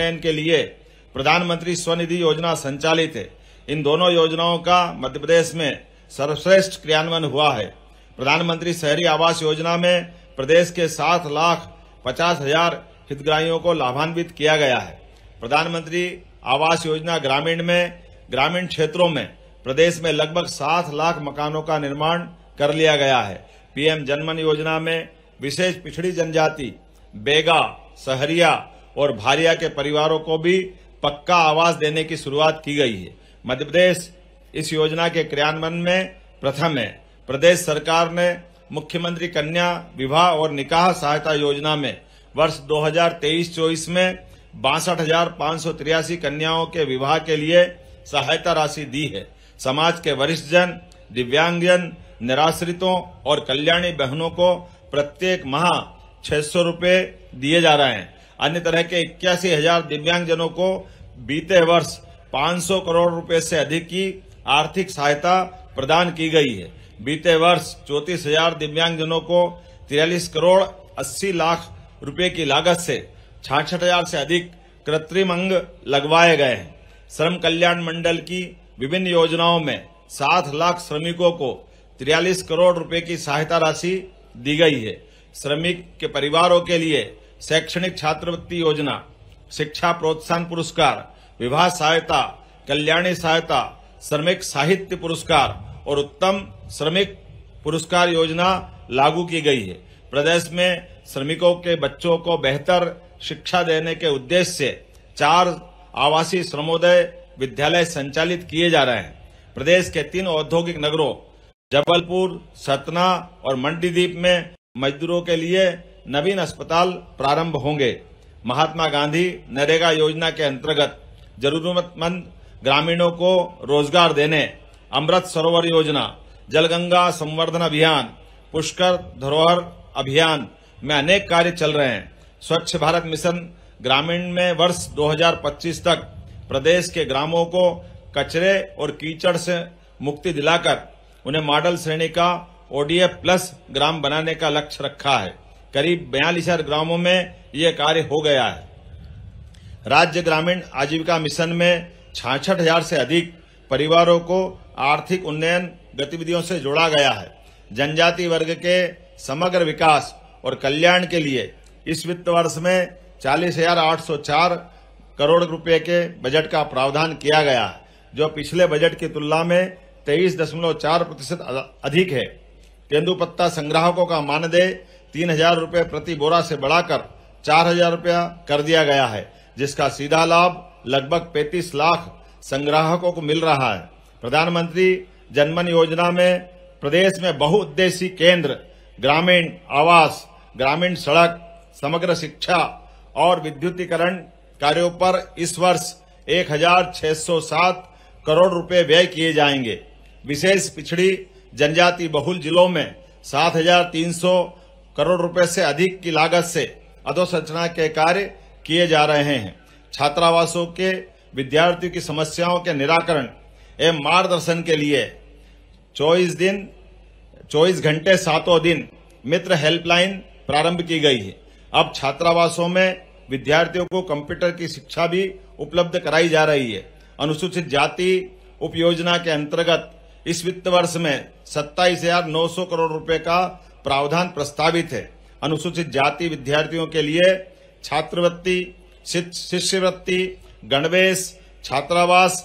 उन्नयन के लिए प्रधानमंत्री स्वनिधि योजना संचालित है इन दोनों योजनाओं का मध्य प्रदेश में सर्वश्रेष्ठ क्रियान्वयन हुआ है प्रधानमंत्री शहरी आवास योजना में प्रदेश के सात लाख पचास हजार हितग्राहियों को लाभान्वित किया गया है प्रधानमंत्री आवास योजना ग्रामीण में ग्रामीण क्षेत्रों में प्रदेश में लगभग सात लाख मकानों का निर्माण कर लिया गया है पीएम जनमन योजना में विशेष पिछड़ी जनजाति बेगा सहरिया और भारिया के परिवारों को भी पक्का आवास देने की शुरुआत की गई है मध्य प्रदेश इस योजना के क्रियान्वयन में प्रथम है प्रदेश सरकार ने मुख्यमंत्री कन्या विवाह और निकाह सहायता योजना में वर्ष 2023-24 में बासठ कन्याओं के विवाह के लिए सहायता राशि दी है समाज के वरिष्ठ जन दिव्यांगजन निराश्रितों और कल्याणी बहनों को प्रत्येक माह छह सौ दिए जा रहे हैं अन्य तरह के इक्यासी हजार दिव्यांगजनों को बीते वर्ष 500 करोड़ रुपए से अधिक की आर्थिक सहायता प्रदान की गई है बीते वर्ष चौतीस हजार दिव्यांगजनों को तिरालीस करोड़ 80 लाख रुपए की लागत से छाछठ हजार से अधिक कृत्रिम अंग लगवाए गए हैं श्रम कल्याण मंडल की विभिन्न योजनाओं में सात लाख श्रमिकों को तिरालीस करोड़ रुपए की सहायता राशि दी गई है श्रमिक के परिवारों के लिए शैक्षणिक छात्रवृत्ति योजना शिक्षा प्रोत्साहन पुरस्कार विवाह सहायता कल्याणी सहायता श्रमिक साहित्य पुरस्कार और उत्तम श्रमिक पुरस्कार योजना लागू की गई है प्रदेश में श्रमिकों के बच्चों को बेहतर शिक्षा देने के उद्देश्य से चार आवासीय श्रमोदय विद्यालय संचालित किए जा रहे हैं प्रदेश के तीन औद्योगिक नगरों जबलपुर सतना और मंडीदीप में मजदूरों के लिए नवीन अस्पताल प्रारंभ होंगे महात्मा गांधी नरेगा योजना के अंतर्गत जरूरतमंद ग्रामीणों को रोजगार देने अमृत सरोवर योजना जलगंगा संवर्धन अभियान पुष्कर धरोहर अभियान में अनेक कार्य चल रहे हैं स्वच्छ भारत मिशन ग्रामीण में वर्ष 2025 तक प्रदेश के ग्रामों को कचरे और कीचड़ से मुक्ति दिलाकर उन्हें मॉडल श्रेणी का ओडीएफ प्लस ग्राम बनाने का लक्ष्य रखा है करीब बयालीस हजार ग्रामों में यह कार्य हो गया है राज्य ग्रामीण आजीविका मिशन में छाछठ हजार से अधिक परिवारों को आर्थिक उन्नयन गतिविधियों से जोड़ा गया है जनजाति वर्ग के समग्र विकास और कल्याण के लिए इस वित्त वर्ष में चालीस हजार आठ सौ चार करोड़ रुपए के बजट का प्रावधान किया गया है जो पिछले बजट की तुलना में तेईस दशमलव चार प्रतिशत अधिक है तेंदुपत्ता संग्राहकों का मानदेय तीन हजार रूपये प्रति बोरा से बढ़ाकर चार हजार रूपया कर दिया गया है जिसका सीधा लाभ लगभग पैतीस लाख संग्राहकों को मिल रहा है प्रधानमंत्री जनमन योजना में प्रदेश में बहुउद्देशी केंद्र ग्रामीण आवास ग्रामीण सड़क समग्र शिक्षा और विद्युतीकरण कार्यो पर इस वर्ष सात करोड़ रूपए व्यय किए जाएंगे विशेष पिछड़ी जनजाति बहुल जिलों में सात करोड़ रुपए से अधिक की लागत से अधोसंरचना के कार्य किए जा रहे हैं छात्रावासों के विद्यार्थियों की समस्याओं के निराकरण एवं मार्गदर्शन के लिए चौबीस दिन चौबीस घंटे सातों दिन मित्र हेल्पलाइन प्रारंभ की गई है अब छात्रावासों में विद्यार्थियों को कंप्यूटर की शिक्षा भी उपलब्ध कराई जा रही है अनुसूचित जाति उप योजना के अंतर्गत इस वित्त वर्ष में सत्ताईस हजार नौ सौ करोड़ रुपए का प्रावधान प्रस्तावित है अनुसूचित जाति विद्यार्थियों के लिए छात्रवृत्ति शिष्यवृत्ति गणवेश छात्रावास